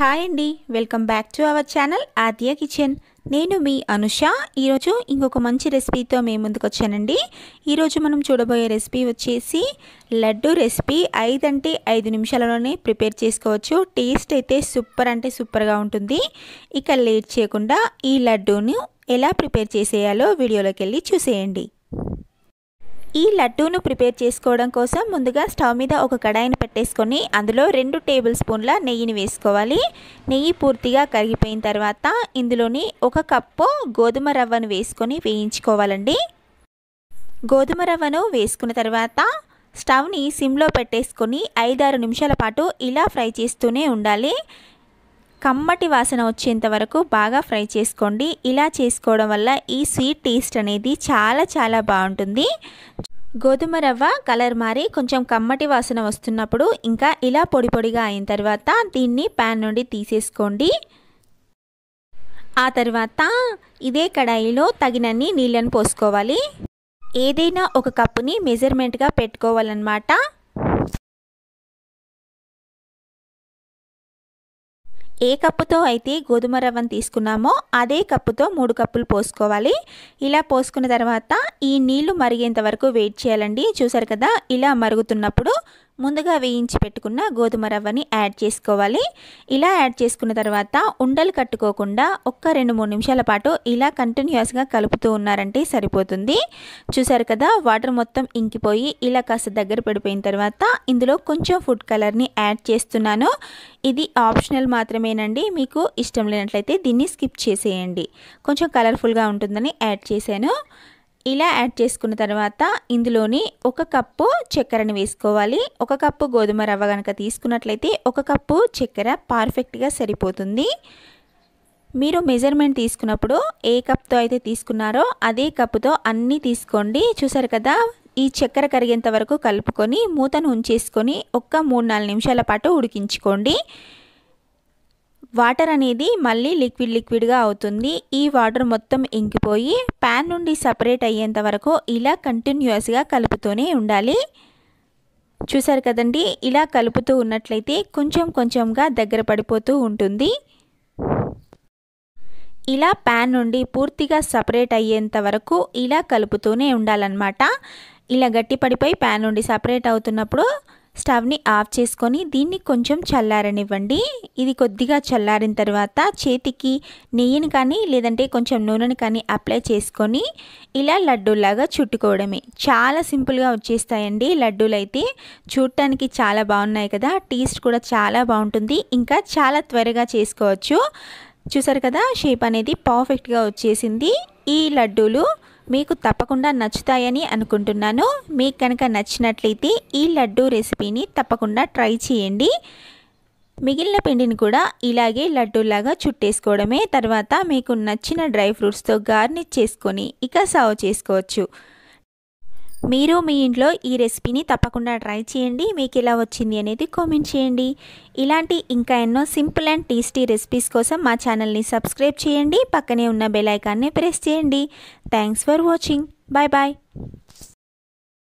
hi అండి welcome back to our channel Aadya kitchen నేను మీ అనుష ఈరోజు ఇంకొక మంచి రెసిపీతో మేము ముందుకు వచ్చానండి ఈరోజు మనం చూడబోయే రెసిపీ వచ్చేసి లడ్డు రెసిపీ ఐదంటే ఐదు నిమిషాలలోనే ప్రిపేర్ చేసుకోవచ్చు టేస్ట్ అయితే సూపర్ అంటే సూపర్గా ఉంటుంది ఇక లేట్ చేయకుండా ఈ లడ్డూను ఎలా ప్రిపేర్ చేసేయాలో వీడియోలోకి వెళ్ళి చూసేయండి ఈ లడ్డూను ప్రిపేర్ చేసుకోవడం కోసం ముందుగా స్టవ్ మీద ఒక కడాయిని పెట్టేసుకొని అందులో రెండు టేబుల్ స్పూన్ల నెయ్యిని వేసుకోవాలి నెయ్యి పూర్తిగా కరిగిపోయిన తర్వాత ఇందులోని ఒక కప్పు గోధుమ రవ్వను వేసుకొని వేయించుకోవాలండి గోధుమ రవ్వను వేసుకున్న తర్వాత స్టవ్ని సిమ్లో పెట్టేసుకొని ఐదారు నిమిషాల పాటు ఇలా ఫ్రై చేస్తూనే ఉండాలి కమ్మటి వాసన వచ్చేంత వరకు బాగా ఫ్రై చేసుకోండి ఇలా చేసుకోవడం వల్ల ఈ స్వీట్ టేస్ట్ అనేది చాలా చాలా బాగుంటుంది గోధుమ రవ్వ కలర్ మారి కొంచెం కమ్మటి వాసన వస్తున్నప్పుడు ఇంకా ఇలా పొడి పొడిగా అయిన తర్వాత దీన్ని ప్యాన్ నుండి తీసేసుకోండి ఆ తర్వాత ఇదే కడాయిలో తగినన్ని నీళ్ళని పోసుకోవాలి ఏదైనా ఒక కప్పుని మెజర్మెంట్గా పెట్టుకోవాలన్నమాట ఏ కప్పుతో అయితే గోధుమ రవ్వను తీసుకున్నామో అదే కప్పుతో మూడు కప్పులు పోసుకోవాలి ఇలా పోసుకున్న తర్వాత ఈ నీళ్లు మరిగేంత వరకు వెయిట్ చేయాలండి చూసారు కదా ఇలా మరుగుతున్నప్పుడు ముందుగా వేయించి పెట్టుకున్న గోధుమ రవ్వని యాడ్ చేసుకోవాలి ఇలా యాడ్ చేసుకున్న తర్వాత ఉండలు కట్టుకోకుండా ఒక్క రెండు మూడు నిమిషాల పాటు ఇలా కంటిన్యూస్గా కలుపుతూ ఉన్నారంటే సరిపోతుంది చూసారు కదా వాటర్ మొత్తం ఇంకిపోయి ఇలా కాస్త దగ్గర పడిపోయిన తర్వాత ఇందులో కొంచెం ఫుడ్ కలర్ని యాడ్ చేస్తున్నాను ఇది ఆప్షనల్ మాత్రమేనండి మీకు ఇష్టం లేనట్లయితే దీన్ని స్కిప్ చేసేయండి కొంచెం కలర్ఫుల్గా ఉంటుందని యాడ్ చేశాను ఇలా యాడ్ చేసుకున్న తర్వాత ఇందులోని ఒక కప్పు చక్కెరని వేసుకోవాలి ఒక కప్పు గోధుమ రవ్వ కనుక తీసుకున్నట్లయితే ఒక కప్పు చక్కెర పర్ఫెక్ట్గా సరిపోతుంది మీరు మెజర్మెంట్ తీసుకున్నప్పుడు ఏ కప్తో అయితే తీసుకున్నారో అదే కప్పుతో అన్నీ తీసుకోండి చూసారు కదా ఈ చక్కెర కరిగేంత వరకు కలుపుకొని మూతను ఉంచేసుకొని ఒక్క మూడు నాలుగు నిమిషాల పాటు ఉడికించుకోండి వాటర్ అనేది మళ్ళీ లిక్విడ్ లిక్విడ్గా అవుతుంది ఈ వాటర్ మొత్తం ఇంకిపోయి ప్యాన్ నుండి సపరేట్ అయ్యేంత వరకు ఇలా కంటిన్యూస్గా కలుపుతూనే ఉండాలి చూసారు కదండి ఇలా కలుపుతూ ఉన్నట్లయితే కొంచెం కొంచెంగా దగ్గర పడిపోతూ ఉంటుంది ఇలా ప్యాన్ నుండి పూర్తిగా సపరేట్ అయ్యేంత వరకు ఇలా కలుపుతూనే ఉండాలన్నమాట ఇలా గట్టి పడిపోయి ప్యాన్ నుండి సపరేట్ అవుతున్నప్పుడు స్టవ్ని ఆఫ్ చేసుకొని దీన్ని కొంచెం చల్లారనివ్వండి ఇది కొద్దిగా చల్లారిన తర్వాత చేతికి నెయ్యిని కానీ లేదంటే కొంచెం నూనెని కానీ అప్లై చేసుకొని ఇలా లడ్డూలాగా చుట్టుకోవడమే చాలా సింపుల్గా వచ్చేస్తాయండి లడ్డూలు అయితే చూడటానికి చాలా బాగున్నాయి కదా టేస్ట్ కూడా చాలా బాగుంటుంది ఇంకా చాలా త్వరగా చేసుకోవచ్చు చూసారు కదా షేప్ అనేది పర్ఫెక్ట్గా వచ్చేసింది ఈ లడ్డూలు మీకు తప్పకుండా నచ్చుతాయని అనుకుంటున్నాను మీకు కనుక నచ్చినట్లయితే ఈ లడ్డు రెసిపీని తప్పకుండా ట్రై చేయండి మిగిలిన పిండిని కూడా ఇలాగే లడ్డూలాగా చుట్టేసుకోవడమే తర్వాత మీకు నచ్చిన డ్రై ఫ్రూట్స్తో గార్నిష్ చేసుకొని ఇక సర్వ్ చేసుకోవచ్చు మీరు మీ ఇంట్లో ఈ రెసిపీని తప్పకుండా ట్రై చేయండి మీకు ఇలా వచ్చింది అనేది కామెంట్ చేయండి ఇలాంటి ఇంకా ఎన్నో సింపుల్ అండ్ టేస్టీ రెసిపీస్ కోసం మా ఛానల్ని సబ్స్క్రైబ్ చేయండి పక్కనే ఉన్న బెల్ ఐకాన్ని ప్రెస్ చేయండి thanks for watching bye bye